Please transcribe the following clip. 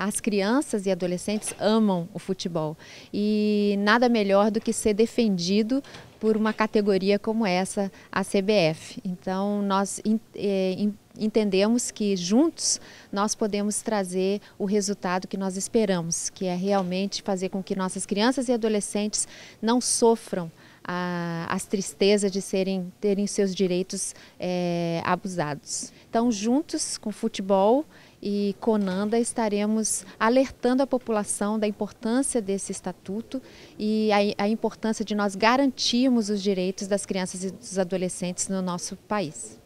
As crianças e adolescentes amam o futebol e nada melhor do que ser defendido por uma categoria como essa, a CBF. Então, nós é, entendemos que juntos nós podemos trazer o resultado que nós esperamos, que é realmente fazer com que nossas crianças e adolescentes não sofram a, as tristezas de serem, terem seus direitos é, abusados. Então, juntos com o futebol e Conanda estaremos alertando a população da importância desse estatuto e a, a importância de nós garantirmos os direitos das crianças e dos adolescentes no nosso país.